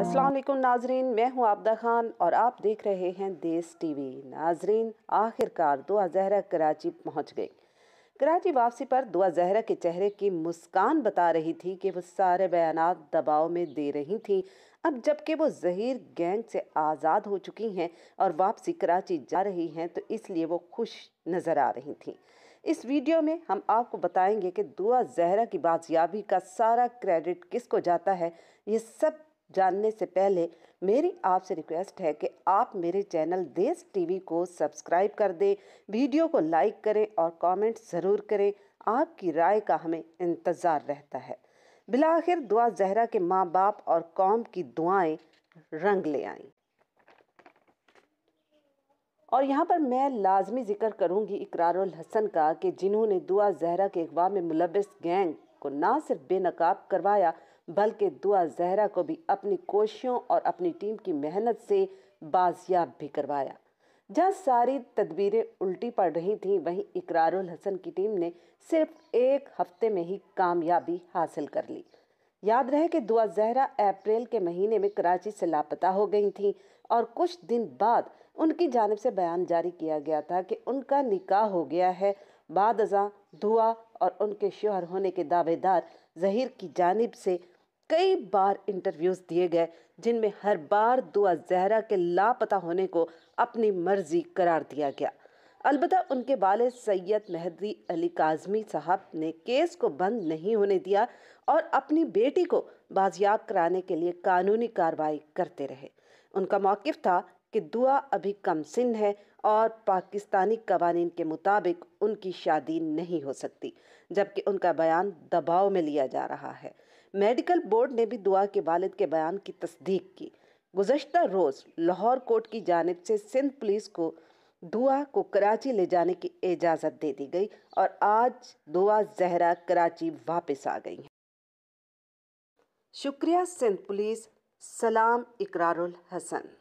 असलम नाजरीन मैं हूं आबदा खान और आप देख रहे हैं देश टीवी नाजरीन आखिरकार दुआ जहरा कराची पहुंच गई कराची वापसी पर दुआ जहरा के चेहरे की मुस्कान बता रही थी कि वो सारे बयान दबाव में दे रही थी अब जबकि वो जहीर गैंग से आज़ाद हो चुकी हैं और वापसी कराची जा रही हैं तो इसलिए वो खुश नज़र आ रही थी इस वीडियो में हम आपको बताएंगे कि दुआ जहरा की बाजियाबी का सारा क्रेडिट किसको जाता है ये सब जानने से पहले मेरी आपसे रिक्वेस्ट है कि आप मेरे चैनल देश टीवी को सब्सक्राइब कर दें वीडियो को लाइक करें और कमेंट ज़रूर करें आपकी राय का हमें इंतज़ार रहता है बिलाखिर दुआ जहरा के माँ बाप और कौम की दुआएं रंग ले आई और यहाँ पर मैं लाजमी जिक्र करूँगी इकरारुल हसन का कि जिन्होंने दुआ जहरा के अगवा में मुलबिस गैंग को ना सिर्फ बेनकाब करवाया बल्कि दुआ जहरा को भी अपनी कोशिशों और अपनी टीम की मेहनत से बाजियाब भी करवाया जहाँ सारी तदबीरें उल्टी पड़ रही थीं वहीं इकरारुल हसन की टीम ने सिर्फ एक हफ्ते में ही कामयाबी हासिल कर ली याद रहे कि दुआ जहरा अप्रैल के महीने में कराची से लापता हो गई थीं और कुछ दिन बाद उनकी जानब से बयान जारी किया गया था कि उनका निकाह हो गया है बाद दुआ और उनके शोहर होने के दावेदार जहीर की जानब से कई बार इंटरव्यूज़ दिए गए जिनमें हर बार दुआ जहरा के लापता होने को अपनी मर्जी करार दिया गया अलबत् उनके वाले सैयद मेहदी अली काजमी साहब ने केस को बंद नहीं होने दिया और अपनी बेटी को बाजियाब कराने के लिए कानूनी कार्रवाई करते रहे उनका मौक़ था कि दुआ अभी कम सिन है और पाकिस्तानी कवानीन के मुताबिक उनकी शादी नहीं हो सकती जबकि उनका बयान दबाव में लिया जा रहा है मेडिकल बोर्ड ने भी दुआ के वालिद के बयान की तस्दीक की गुजशत रोज़ लाहौर कोर्ट की जानब से सिंध पुलिस को दुआ को कराची ले जाने की इजाज़त दे दी गई और आज दुआ जहरा कराची वापस आ गई हैं शुक्रिया सिंध पुलिस सलाम इकरारुल हसन